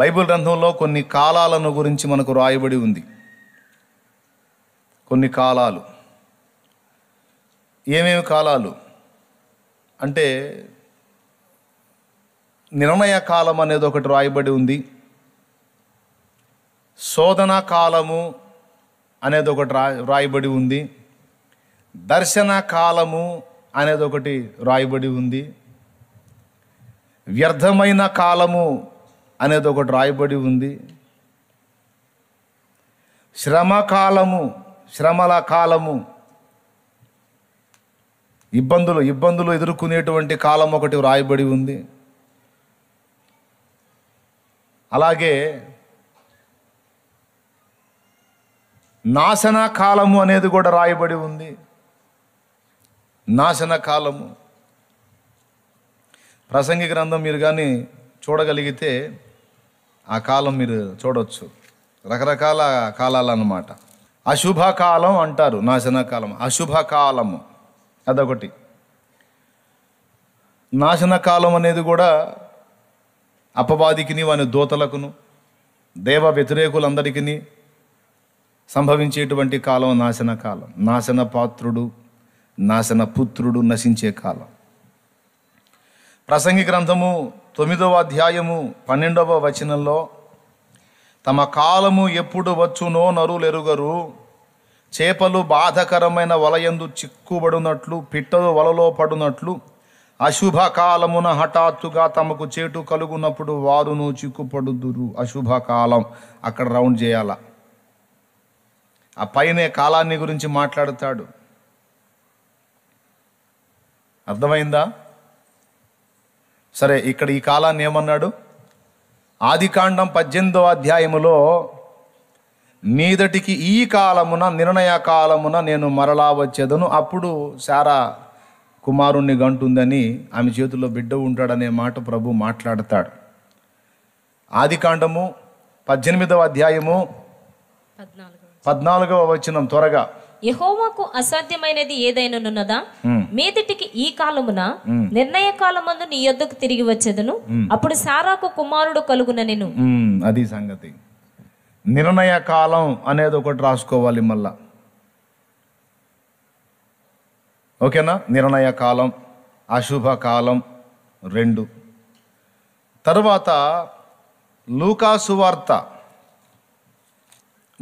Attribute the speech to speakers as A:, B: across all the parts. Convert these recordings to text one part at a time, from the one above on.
A: Bible గ్రంథంలో కొన్ని కాలాలను గురించి మనకు రాయబడి ఉంది కొన్ని కాలాలు ఏమేమి కాలాలు అంటే నిర్ణయ కాలం అనేది ఒకటి రాయబడి ఉంది శోధన కాలము అనేది ఒకటి రా రాయబడి ఉంది దర్శన కాలము అనేది ఒకటి రాయబడి ఉంది వ్యర్థమైన కాలము అనేది ఒకటి రాయబడి ఉంది శ్రమకాలము శ్రమల కాలము ఇబ్బందులు ఇబ్బందులు ఎదుర్కొనేటువంటి కాలం ఒకటి రాయబడి ఉంది అలాగే నాశన కాలము అనేది కూడా రాయబడి ఉంది నాశన కాలము ప్రసంగి గ్రంథం మీరు కానీ చూడగలిగితే ఆ కాలం మీరు చూడవచ్చు రకరకాల కాలాలు అన్నమాట అశుభకాలం అంటారు నాశనకాలం అశుభకాలము అదొకటి నాశనకాలం అనేది కూడా అపవాదికిని వాని దూతలకును దేవ వ్యతిరేకులందరికీ సంభవించేటువంటి కాలం నాశన కాలం నాశన పాత్రుడు నాశన పుత్రుడు నశించే కాలం ప్రసంగి గ్రంథము తొమ్మిదవ అధ్యాయము పన్నెండవ వచనంలో తమ కాలము ఎప్పుడు వచ్చునో నరులెరుగరు చేపలు బాధకరమైన వలయందు చిక్కుబడినట్లు పిట్టలు వలలో పడునట్లు అశుభకాలమున హఠాత్తుగా తమకు చేటు కలుగునప్పుడు వారును చిక్కుపడుదురు అశుభకాలం అక్కడ రౌండ్ చేయాల ఆ పైనే కాలాన్ని గురించి మాట్లాడతాడు అర్థమైందా సరే ఇక్కడ ఈ కాలాన్ని ఏమన్నాడు ఆదికాండం పద్దెనిమిదో అధ్యాయములో మీదటికి ఈ కాలమున నిర్ణయ కాలమున నేను మరలా వచ్చేదను అప్పుడు శారా కుమారుణ్ణి గంటుందని ఆమె చేతిలో బిడ్డ ఉంటాడనే మాట ప్రభు మాట్లాడతాడు ఆదికాండము పద్దెనిమిదవ అధ్యాయము పద్నాలుగవ వచనం త్వరగా యహోవాకు అసాధ్యమైనది ఏదైననున్నదా మీదటికి ఈ కాలమున నిర్ణయ కాలమందు నీ యొద్దకు తిరిగి వచ్చేదను అప్పుడు సారాకు కుమారుడు కలుగున నేను అది సంగతి నిర్ణయ కాలం అనేది ఒకటి రాసుకోవాలి మళ్ళా ఓకేనా నిర్ణయ కాలం అశుభ కాలం రెండు తర్వాత లూకాసువార్త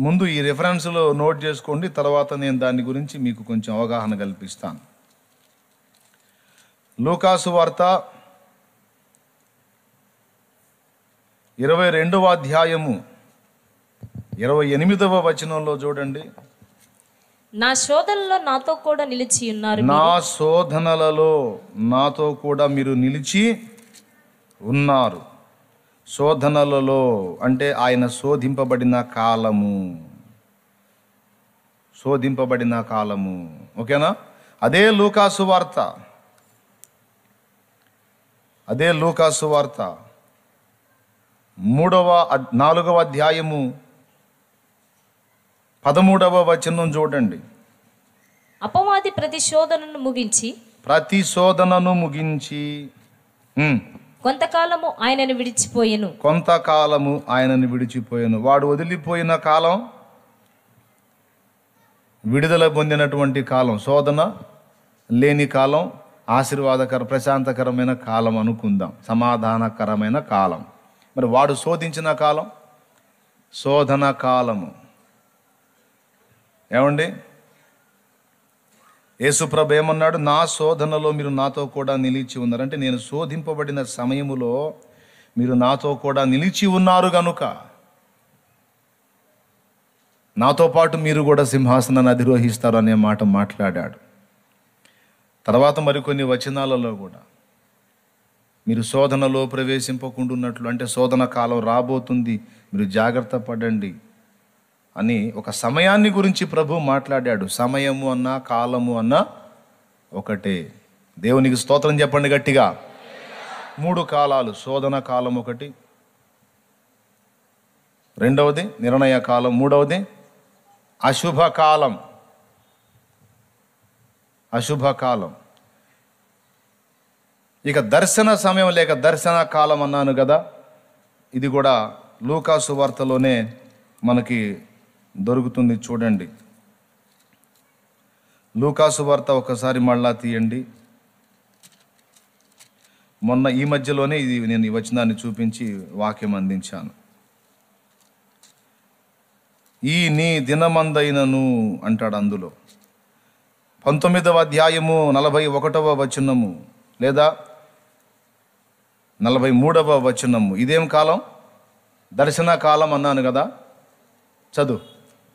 A: ముందు ఈ రిఫరెన్స్లో నోట్ చేసుకోండి తర్వాత నేను దాని గురించి మీకు కొంచెం అవగాహన కల్పిస్తాను లూకాసు వార్త ఇరవై రెండవ అధ్యాయము ఇరవై ఎనిమిదవ వచనంలో చూడండి నా శోధనలో నాతో కూడా నిలిచి ఉన్నారు నా శోధనలలో నాతో కూడా మీరు నిలిచి ఉన్నారు శోధనలలో అంటే ఆయన శోధింపబడిన కాలము శోధింపబడిన కాలము ఓకేనా అదే లూకాసు వార్త అదే లూకాసు వార్త మూడవ నాలుగవ అధ్యాయము పదమూడవ వచనం చూడండి అపవాది ప్రతిశోధనను ముగించి ప్రతిశోధనను ముగించి కొంతకాలము ఆయనను విడిచిపోయెను కొంతకాలము ఆయనను విడిచిపోయాను వాడు వదిలిపోయిన కాలం విడుదల పొందినటువంటి కాలం శోధన లేని కాలం ఆశీర్వాదకర ప్రశాంతకరమైన కాలం అనుకుందాం సమాధానకరమైన కాలం మరి వాడు శోధించిన కాలం శోధన కాలము ఏమండి యేసు ఏమన్నాడు నా శోధనలో మీరు నాతో కూడా నిలిచి ఉన్నారు అంటే నేను శోధింపబడిన సమయములో మీరు నాతో కూడా నిలిచి ఉన్నారు గనుక నాతో పాటు మీరు కూడా సింహాసనాన్ని అధిరోహిస్తారు అనే మాట మాట్లాడాడు తర్వాత మరికొన్ని వచనాలలో కూడా మీరు శోధనలో ప్రవేశింపకుండా ఉన్నట్లు అంటే శోధన కాలం రాబోతుంది మీరు జాగ్రత్త పడండి అని ఒక సమయాన్ని గురించి ప్రభు మాట్లాడాడు సమయము అన్నా కాలము అన్నా ఒకటే దేవునికి స్తోత్రం చెప్పండి గట్టిగా మూడు కాలాలు శోధన కాలం ఒకటి రెండవది నిర్ణయ కాలం మూడవది అశుభకాలం అశుభకాలం ఇక దర్శన సమయం లేక దర్శన కాలం అన్నాను కదా ఇది కూడా లూకాసు వార్తలోనే మనకి దొరుకుతుంది చూడండి లూకాసు వార్త ఒకసారి మళ్ళా తీయండి మొన్న ఈ మధ్యలోనే ఇది నేను ఈ వచనాన్ని చూపించి వాక్యం అందించాను ఈ నీ దినమందైనను అంటాడు అందులో పంతొమ్మిదవ అధ్యాయము నలభై ఒకటవ వచనము లేదా నలభై మూడవ వచనము ఇదేం కాలం దర్శన కాలం అన్నాను కదా చదువు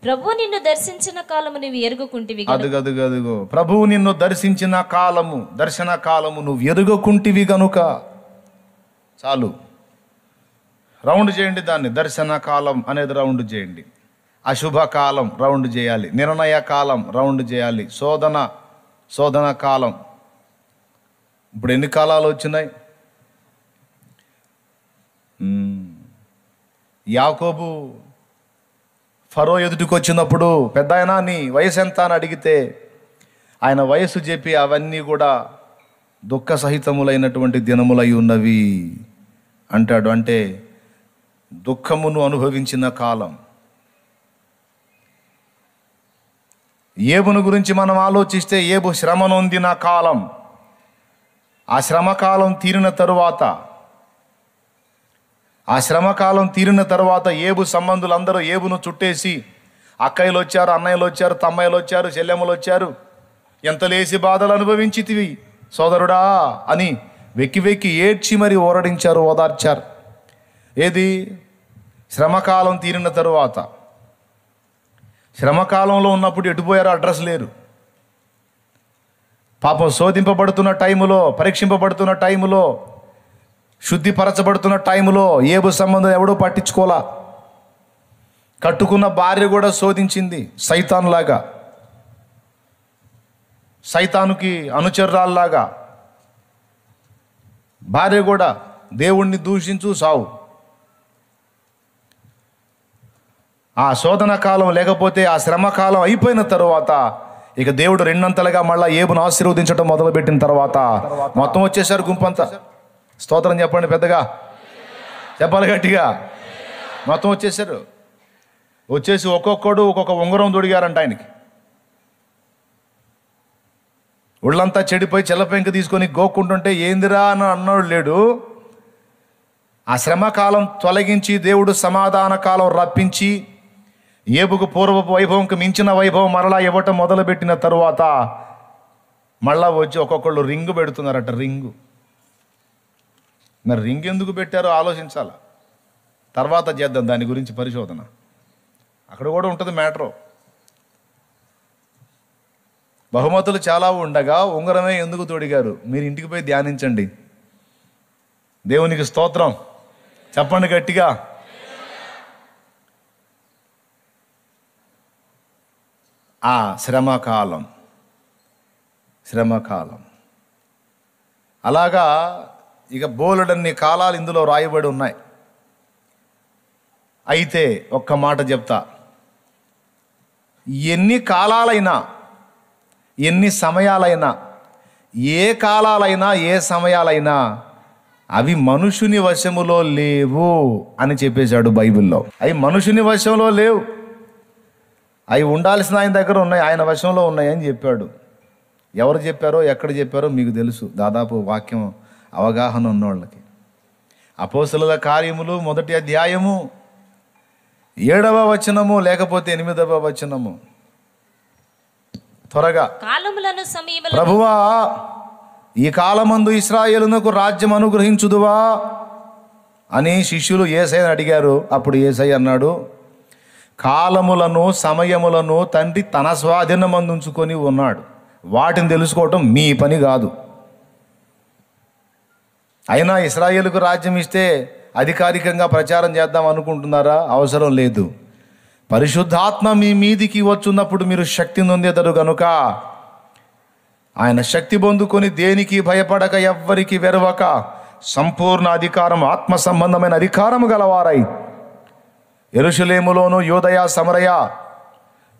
A: ప్రభు నిన్ను దర్శించిన కాలము నువ్వు ఎరుగుకుంటివి అదుగదుగదుగు ప్రభువు నిన్ను దర్శించిన కాలము దర్శన కాలము నువ్వు ఎరుగుకుంటివి గనుక చాలు రౌండ్ చేయండి దాన్ని దర్శన కాలం అనేది రౌండ్ చేయండి అశుభ కాలం రౌండ్ చేయాలి నిర్ణయ కాలం రౌండ్ చేయాలి శోధన శోధన కాలం ఇప్పుడు ఎన్ని కాలాలు వచ్చినాయి యాకోబు ఫరో ఎదుటికి వచ్చినప్పుడు పెద్ద ఆయన నీ వయసు ఎంత అని అడిగితే ఆయన వయసు చెప్పి అవన్నీ కూడా దుఃఖ సహితములైనటువంటి దినములై ఉన్నవి అంటాడు అంటే దుఃఖమును అనుభవించిన కాలం ఏబును గురించి మనం ఆలోచిస్తే ఏబు శ్రమనుందిన కాలం ఆ శ్రమకాలం తీరిన తరువాత ఆ శ్రమకాలం తీరిన తర్వాత ఏబు సంబంధులందరూ ఏబును చుట్టేసి అక్కయ్యలు వచ్చారు అన్నయ్యలు వచ్చారు తమ్మయ్యలు వచ్చారు చెల్లెమ్మలు వచ్చారు ఎంత లేసి బాధలు అనుభవించితివి సోదరుడా అని వెక్కి వెక్కి ఏడ్చి మరి ఓరడించారు ఓదార్చారు ఏది శ్రమకాలం తీరిన తరువాత శ్రమకాలంలో ఉన్నప్పుడు ఎటుపోయారో అడ్రస్ లేరు పాపం శోధింపబడుతున్న టైములో పరీక్షింపబడుతున్న టైములో శుద్ధిపరచబడుతున్న టైంలో ఏబు సంబంధం ఎవడో పట్టించుకోలా కట్టుకున్న భార్య కూడా శోధించింది సైతాన్లాగా సైతానుకి అనుచరురాల్లాగా భార్య కూడా దేవుణ్ణి దూషించు సావు ఆ శోధన కాలం లేకపోతే ఆ శ్రమ కాలం అయిపోయిన తర్వాత ఇక దేవుడు రెండంతలుగా మళ్ళీ ఏబును ఆశీర్వదించడం మొదలుపెట్టిన తర్వాత మొత్తం వచ్చేసారు గుంపంతా స్తోత్రం చెప్పండి పెద్దగా చెప్పాలి గట్టిగా మొత్తం వచ్చేసారు వచ్చేసి ఒక్కొక్కడు ఒక్కొక్క ఉంగరం దొడిగారంట ఆయనకి ఒళ్ళంతా చెడిపోయి చెల్లపెంక తీసుకొని గోక్కుంటుంటే ఏందిరా అని అన్నాడు లేడు ఆ శ్రమకాలం తొలగించి దేవుడు సమాధాన కాలం రప్పించి ఏపుకు పూర్వ వైభవంకి మించిన వైభవం మరలా ఇవ్వటం మొదలుపెట్టిన తరువాత మళ్ళా వచ్చి ఒక్కొక్కళ్ళు రింగు పెడుతున్నారట రింగు మరి రింగ్ ఎందుకు పెట్టారో ఆలోచించాల తర్వాత చేద్దాం దాని గురించి పరిశోధన అక్కడ కూడా ఉంటుంది మ్యాటరు బహుమతులు చాలా ఉండగా ఉంగరమే ఎందుకు తొడిగారు మీరు ఇంటికి పోయి ధ్యానించండి దేవునికి స్తోత్రం చెప్పండి గట్టిగా ఆ శ్రమకాలం శ్రమకాలం అలాగా ఇక బోలెడన్ని కాలాలు ఇందులో రాయబడి ఉన్నాయి అయితే ఒక్క మాట చెప్తా ఎన్ని కాలాలైనా ఎన్ని సమయాలైనా ఏ కాలాలైనా ఏ సమయాలైనా అవి మనుషుని వశములో లేవు అని చెప్పేశాడు బైబిల్లో అవి మనుషుని వశంలో లేవు అవి ఉండాల్సిన ఆయన దగ్గర ఉన్నాయి ఆయన వశంలో ఉన్నాయని చెప్పాడు ఎవరు చెప్పారో ఎక్కడ చెప్పారో మీకు తెలుసు దాదాపు వాక్యం అవగాహన ఉన్నోళ్ళకి అపోసల కార్యములు మొదటి అధ్యాయము ఏడవ వచనము లేకపోతే ఎనిమిదవ వచనము త్వరగా ప్రభువా ఈ కాలమందు ఇస్రాయేలునకు రాజ్యం అనుగ్రహించుదువా అని శిష్యులు ఏసైని అడిగారు అప్పుడు ఏసై అన్నాడు కాలములను సమయములను తండ్రి తన స్వాధీనం అందించుకొని ఉన్నాడు వాటిని తెలుసుకోవటం మీ పని కాదు అయినా ఇస్రాయేల్కు రాజ్యం ఇస్తే అధికారికంగా ప్రచారం చేద్దాం అనుకుంటున్నారా అవసరం లేదు పరిశుద్ధాత్మ మీ మీదికి వచ్చున్నప్పుడు మీరు శక్తి నొందేదరు గనుక ఆయన శక్తి పొందుకొని దేనికి భయపడక ఎవ్వరికి వెరవక సంపూర్ణ అధికారం ఆత్మ సంబంధమైన అధికారము గలవారై ఎరుషులేములోను యోదయ సమరయ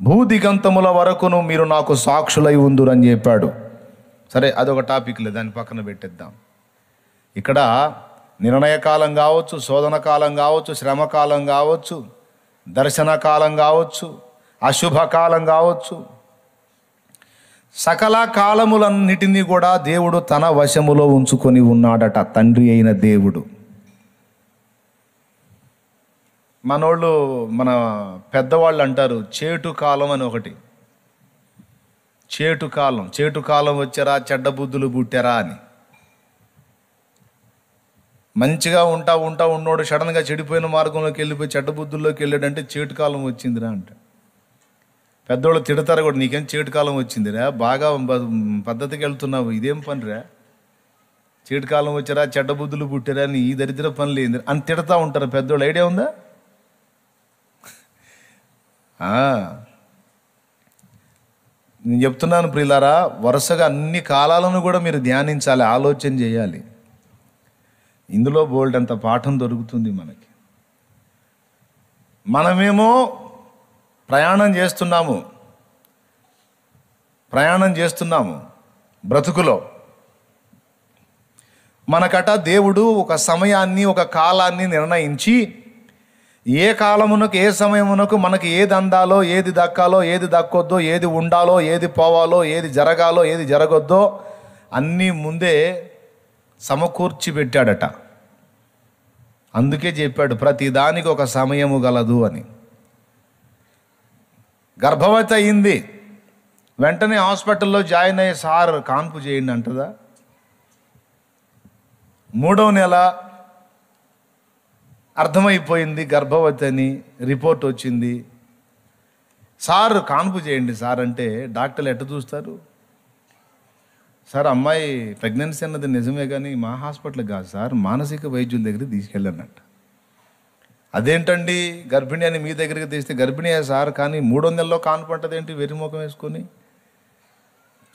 A: భూదిగంతముల వరకును మీరు నాకు సాక్షులై ఉందురని చెప్పాడు సరే అదొక టాపిక్ లేదు దాన్ని పక్కన పెట్టేద్దాం ఇక్కడ నిర్ణయకాలం కావచ్చు శోధన కాలం కావచ్చు శ్రమకాలం కావచ్చు దర్శన కాలం కావచ్చు అశుభకాలం కావచ్చు సకల కాలములన్నిటినీ కూడా దేవుడు తన వశములో ఉంచుకొని ఉన్నాడట తండ్రి అయిన దేవుడు మనోళ్ళు మన పెద్దవాళ్ళు అంటారు చేటు కాలం అని ఒకటి చేటు కాలం చేటు కాలం వచ్చారా చెడ్డ బుద్ధులు పుట్టారా అని మంచిగా ఉంటా ఉంటా ఉన్నోడు సడన్గా చెడిపోయిన మార్గంలోకి వెళ్ళిపోయి చెడ్డబుద్ధుల్లోకి వెళ్ళాడంటే చేటుకాలం వచ్చిందిరా అంట పెద్దవాళ్ళు తిడతారు కూడా నీకేం చేటుకాలం వచ్చిందిరా బాగా పద్ధతికి వెళ్తున్నావు ఇదేం పనిరా చేటుకాలం వచ్చారా చెడ్డబుద్ధులు పుట్టిరా నీ ఈ దరిద్ర పనులు ఏంది అని తిడతా ఉంటారు పెద్దోళ్ళు ఐడియా ఉందా నేను చెప్తున్నాను ప్రియులారా వరుసగా అన్ని కాలాలను కూడా మీరు ధ్యానించాలి ఆలోచన చేయాలి ఇందులో బోల్డ్ అంత పాఠం దొరుకుతుంది మనకి మనమేమో ప్రయాణం చేస్తున్నాము ప్రయాణం చేస్తున్నాము బ్రతుకులో మనకట దేవుడు ఒక సమయాన్ని ఒక కాలాన్ని నిర్ణయించి ఏ కాలమునకు ఏ సమయమునకు మనకి ఏది అందాలో ఏది దక్కాలో ఏది దక్కొద్దో ఏది ఉండాలో ఏది పోవాలో ఏది జరగాలో ఏది జరగొద్దో అన్నీ ముందే సమకూర్చి పెట్టాడట అందుకే చెప్పాడు ప్రతిదానికి ఒక సమయము గలదు అని గర్భవతి అయింది వెంటనే హాస్పిటల్లో జాయిన్ అయ్యే సార్ కాన్పు చేయండి అంటదా మూడవ నెల అర్థమైపోయింది గర్భవతి అని రిపోర్ట్ వచ్చింది సార్ కాన్పు చేయండి సార్ అంటే డాక్టర్లు ఎట్ట చూస్తారు సార్ అమ్మాయి ప్రెగ్నెన్సీ అన్నది నిజమే కానీ మా హాస్పిటల్ కాదు సార్ మానసిక వైద్యుల దగ్గరికి తీసుకెళ్ళానంట అదేంటండి గర్భిణి అని మీ దగ్గరికి తీస్తే గర్భిణి సార్ కానీ మూడో నెలలో కానుపంటది ఏంటి వెరిముఖం వేసుకొని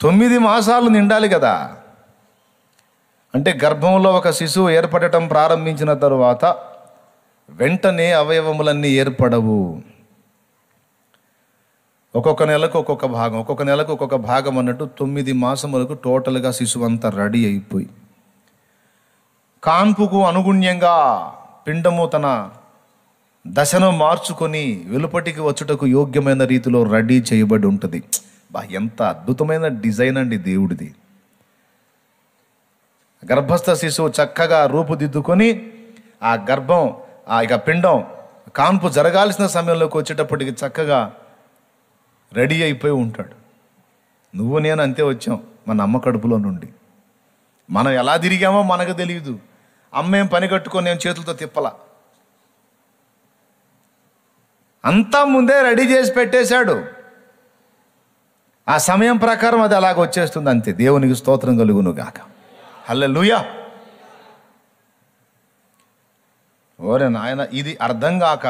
A: తొమ్మిది మాసాలు నిండాలి కదా అంటే గర్భంలో ఒక శిశువు ఏర్పడటం ప్రారంభించిన తరువాత వెంటనే అవయవములన్నీ ఏర్పడవు ఒక్కొక్క నెలకు ఒక్కొక్క భాగం ఒక్కొక్క నెలకు ఒక్కొక్క భాగం అన్నట్టు తొమ్మిది మాసములకు టోటల్గా శిశువు అంతా రెడీ అయిపోయి కాన్పుకు అనుగుణ్యంగా పిండము తన దశను మార్చుకొని వెలుపటికి వచ్చుటకు యోగ్యమైన రీతిలో రెడీ చేయబడి ఉంటుంది బా ఎంత అద్భుతమైన డిజైన్ అండి దేవుడిది గర్భస్థ శిశువు చక్కగా రూపుదిద్దుకొని ఆ గర్భం ఆ ఇక పిండం కాన్పు జరగాల్సిన సమయంలోకి వచ్చేటప్పటికి చక్కగా రెడీ అయిపోయి ఉంటాడు నువ్వు నేను అంతే వచ్చాం మన అమ్మ కడుపులో నుండి మనం ఎలా తిరిగామో మనకు తెలియదు అమ్మ ఏం పని కట్టుకొని నేను చేతులతో తిప్పలా అంతా ముందే రెడీ చేసి పెట్టేశాడు ఆ సమయం ప్రకారం అది అలాగ వచ్చేస్తుంది అంతే దేవునికి స్తోత్రం కలుగును గాక హల్లే లూయా ఓరే నాయన ఇది అర్థం కాక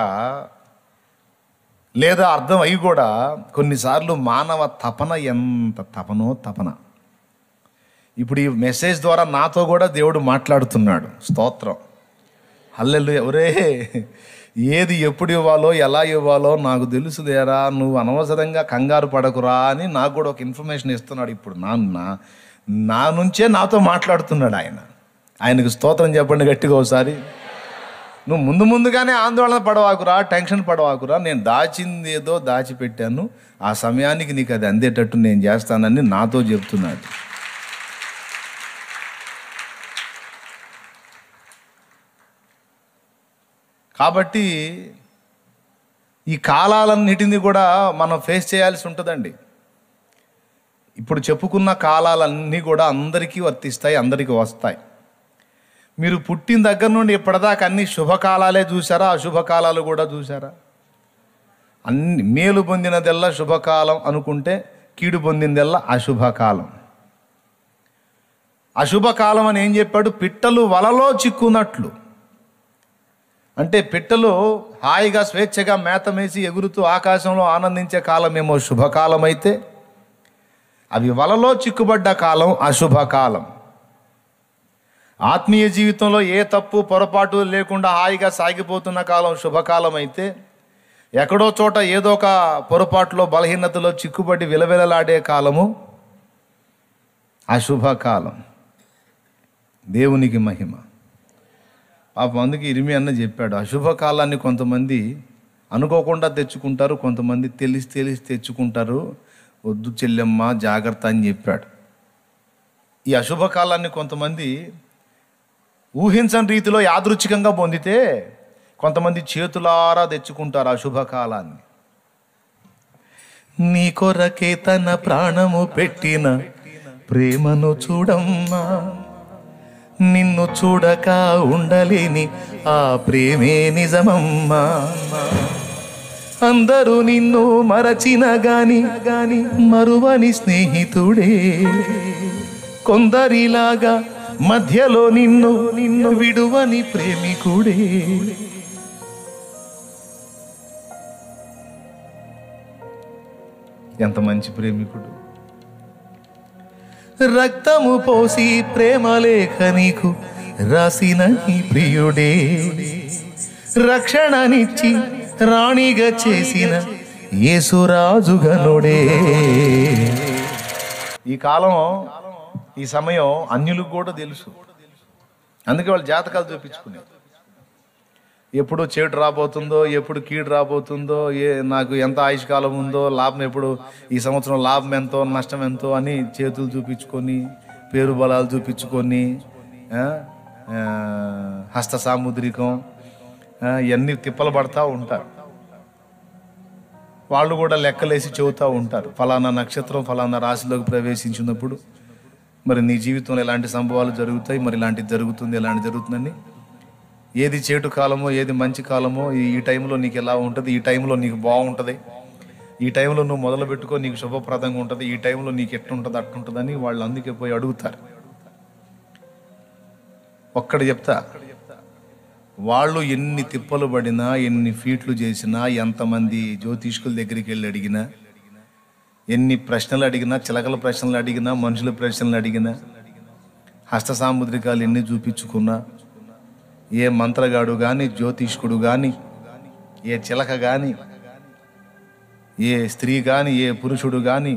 A: లేదా అర్థం అయి కూడా కొన్నిసార్లు మానవ తపన ఎంత తపనో తపన ఇప్పుడు ఈ మెసేజ్ ద్వారా నాతో కూడా దేవుడు మాట్లాడుతున్నాడు స్తోత్రం అల్లెల్లు ఎవరే ఏది ఎప్పుడు ఇవ్వాలో ఎలా ఇవ్వాలో నాకు తెలుసుదేరా నువ్వు అనవసరంగా కంగారు పడకురా అని నాకు కూడా ఒక ఇన్ఫర్మేషన్ ఇస్తున్నాడు ఇప్పుడు నాన్న నా నుంచే నాతో మాట్లాడుతున్నాడు ఆయన ఆయనకు స్తోత్రం చెప్పండి గట్టిగా ఒకసారి నువ్వు ముందు ముందుగానే ఆందోళన పడవాకురా టెన్షన్ పడవాకురా నేను దాచింది ఏదో దాచిపెట్టాను ఆ సమయానికి నీకు అది అందేటట్టు నేను చేస్తానని నాతో చెప్తున్నాను కాబట్టి ఈ కాలాలన్నిటిని కూడా మనం ఫేస్ చేయాల్సి ఉంటుందండి ఇప్పుడు చెప్పుకున్న కాలాలన్నీ కూడా అందరికీ వర్తిస్తాయి అందరికీ వస్తాయి మీరు పుట్టిన దగ్గర నుండి ఇప్పటిదాకా అన్ని శుభకాలాలే చూసారా అశుభకాలాలు కూడా చూసారా అన్ని మేలు పొందినదెల్లా శుభకాలం అనుకుంటే కీడు పొందిందెల్లా అశుభకాలం అశుభకాలం అని ఏం చెప్పాడు పిట్టలు వలలో చిక్కున్నట్లు అంటే పిట్టలు హాయిగా స్వేచ్ఛగా మేతమేసి ఎగురుతూ ఆకాశంలో ఆనందించే కాలమేమో శుభకాలం అయితే అవి వలలో చిక్కుబడ్డ కాలం అశుభకాలం ఆత్మీయ జీవితంలో ఏ తప్పు పొరపాటు లేకుండా హాయిగా సాగిపోతున్న కాలం శుభకాలం అయితే ఎక్కడో చోట ఏదో ఒక పొరపాటులో బలహీనతలో చిక్కుపడి విలవిలలాడే కాలము అశుభకాలం దేవునికి మహిమ పాప అందుకే ఇరిమి అన్న చెప్పాడు అశుభకాలాన్ని కొంతమంది అనుకోకుండా తెచ్చుకుంటారు కొంతమంది తెలిసి తెలిసి తెచ్చుకుంటారు వద్దు చెల్లెమ్మ జాగ్రత్త అని చెప్పాడు ఈ అశుభకాలాన్ని కొంతమంది ఊహించని రీతిలో యాదృచ్ఛికంగా పొందితే కొంతమంది చేతులారా తెచ్చుకుంటారు ఆ శుభకాలాన్ని
B: నీ కొరకే తన ప్రాణము పెట్టిన ప్రేమను చూడమ్మా నిన్ను చూడక ఉండలేని ఆ ప్రేమే నిజమమ్మా అందరూ నిన్ను మరచిన గాని గాని మరువని స్నేహితుడే కొందరిలాగా మధ్యలో నిన్ను నిన్ను విడువని ప్రేమికుడే ఎంత మంచి ప్రేమికుడు రక్తము పోసి ప్రేమ లేఖ నీకు రాసిన నీ ప్రియుడే రక్షణనిచ్చి రాణిగా చేసిన యేసురాజుగనుడే
A: ఈ కాలం ఈ సమయం అన్యులకు కూడా తెలుసు అందుకే వాళ్ళు జాతకాలు చూపించుకున్నారు ఎప్పుడు చేటు రాబోతుందో ఎప్పుడు కీడు రాబోతుందో ఏ నాకు ఎంత ఆయుష్కాలం ఉందో లాభం ఎప్పుడు ఈ సంవత్సరం లాభం ఎంతో నష్టం ఎంతో అని చేతులు చూపించుకొని పేరు బలాలు చూపించుకొని హస్త సాముద్రికం ఇవన్నీ తిప్పలు పడతా ఉంటారు వాళ్ళు కూడా లెక్కలేసి చెబుతూ ఉంటారు ఫలానా నక్షత్రం ఫలానా రాశిలోకి ప్రవేశించినప్పుడు మరి నీ జీవితంలో ఎలాంటి సంభవాలు జరుగుతాయి మరి ఇలాంటి జరుగుతుంది ఎలాంటి జరుగుతుందని ఏది చేటు కాలమో ఏది మంచి కాలమో ఈ టైంలో నీకు ఎలా ఉంటుంది ఈ టైంలో నీకు బాగుంటుంది ఈ టైంలో నువ్వు మొదలు పెట్టుకో నీకు శుభప్రదంగా ఉంటుంది ఈ టైంలో నీకు ఎట్టుంటుంది అట్టుంటుందని వాళ్ళు అందుకే పోయి అడుగుతారు ఒక్కడ చెప్తా వాళ్ళు ఎన్ని తిప్పలు పడినా ఎన్ని ఫీట్లు చేసినా ఎంతమంది జ్యోతిష్కుల దగ్గరికి వెళ్ళి అడిగినా ఎన్ని ప్రశ్నలు అడిగినా చిలకల ప్రశ్నలు అడిగినా మనుషుల ప్రశ్నలు అడిగినా హస్త సాముద్రికాలు ఎన్ని చూపించుకున్నా ఏ మంత్రగాడు కానీ జ్యోతిష్కుడు కానీ ఏ చిలక కానీ ఏ స్త్రీ కానీ ఏ పురుషుడు కానీ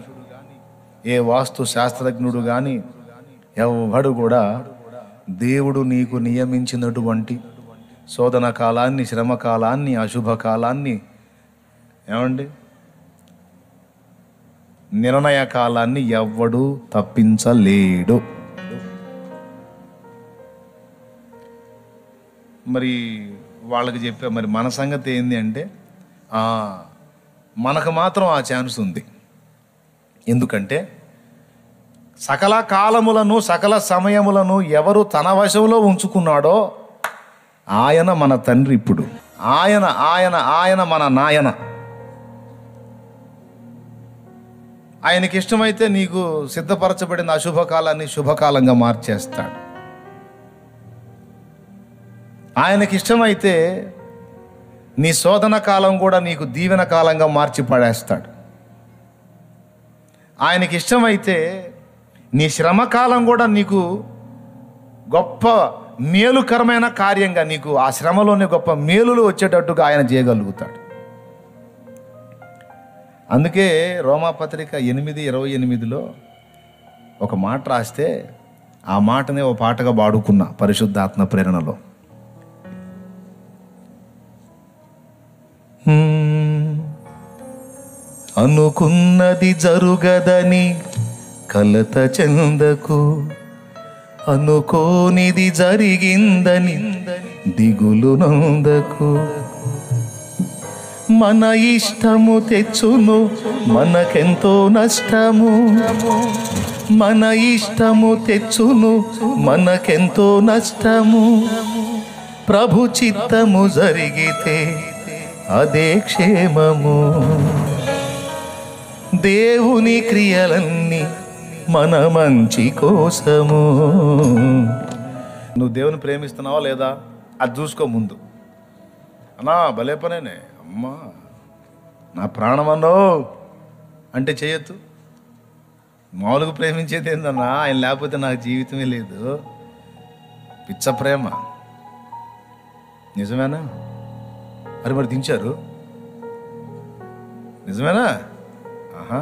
A: ఏ వాస్తు శాస్త్రజ్ఞుడు కానీ ఎవడు కూడా దేవుడు నీకు నియమించినటువంటి శోధన కాలాన్ని శ్రమకాలాన్ని అశుభ కాలాన్ని ఏమండి నిర్ణయ కాలాన్ని ఎవ్వడు తప్పించలేడు మరి వాళ్ళకి చెప్పా మరి మన సంగతి ఏంది అంటే మనకు మాత్రం ఆ ఛాన్స్ ఉంది ఎందుకంటే సకల కాలములను సకల సమయములను ఎవరు తన వశంలో ఉంచుకున్నాడో ఆయన మన తండ్రి ఇప్పుడు ఆయన ఆయన ఆయన మన నాయన ఆయనకి ఇష్టమైతే నీకు సిద్ధపరచబడిన అశుభకాలాన్ని శుభకాలంగా మార్చేస్తాడు ఆయనకి ఇష్టమైతే నీ శోధన కాలం కూడా నీకు దీవెన కాలంగా మార్చి పడేస్తాడు ఆయనకి ఇష్టమైతే నీ శ్రమకాలం కూడా నీకు గొప్ప మేలుకరమైన కార్యంగా నీకు ఆ శ్రమలోనే గొప్ప మేలులు వచ్చేటట్టుగా ఆయన చేయగలుగుతాడు అందుకే రోమాపత్రిక ఎనిమిది ఇరవై ఎనిమిదిలో ఒక మాట రాస్తే ఆ మాటనే ఓ పాటగా పాడుకున్నా పరిశుద్ధాత్మ ప్రేరణలో
B: అనుకున్నది జరుగదని కలత చెందకు అనుకోనిది జరిగిందని దిగులు నందకు మన ఇష్టము తెచ్చును మనకెంతో నష్టము మన ఇష్టము తెచ్చును మనకెంతో నష్టము ప్రభు చిత్తము జరిగితే అదే క్షేమము దేవుని క్రియలన్నీ మన మంచి కోసము
A: నువ్వు దేవుని ప్రేమిస్తున్నావా లేదా అది చూసుకో ముందు అన్నా భలే పనేనే అమ్మా నా ప్రాణం అన్నో అంటే చేయొద్దు మామూలుగా ప్రేమించేది ఏందన్నా ఆయన లేకపోతే నాకు జీవితమే లేదు పిచ్చ ప్రేమ నిజమేనా మరి మరి దించారు నిజమేనా ఆహా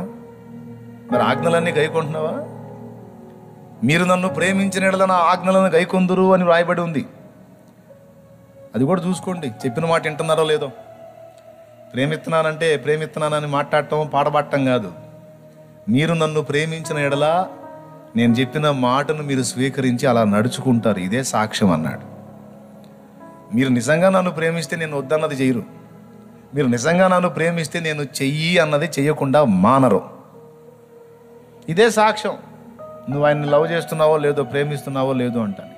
A: మరి ఆజ్ఞలన్నీ గైకుంటున్నావా మీరు నన్ను ప్రేమించిన నా ఆజ్ఞలను గైకొందురు అని వ్రాయబడి ఉంది అది కూడా చూసుకోండి చెప్పిన మాట వింటున్నారో లేదో ప్రేమిస్తున్నానంటే ప్రేమిస్తున్నానని మాట్లాడటం పాడబట్టం కాదు మీరు నన్ను ప్రేమించిన ఎడలా నేను చెప్పిన మాటను మీరు స్వీకరించి అలా నడుచుకుంటారు ఇదే సాక్ష్యం అన్నాడు మీరు నిజంగా నన్ను ప్రేమిస్తే నేను వద్దన్నది చేయరు మీరు నిజంగా నన్ను ప్రేమిస్తే నేను చెయ్యి అన్నది చేయకుండా మానరు ఇదే సాక్ష్యం నువ్వు ఆయన్ని లవ్ చేస్తున్నావో లేదో ప్రేమిస్తున్నావో లేదో అంటాను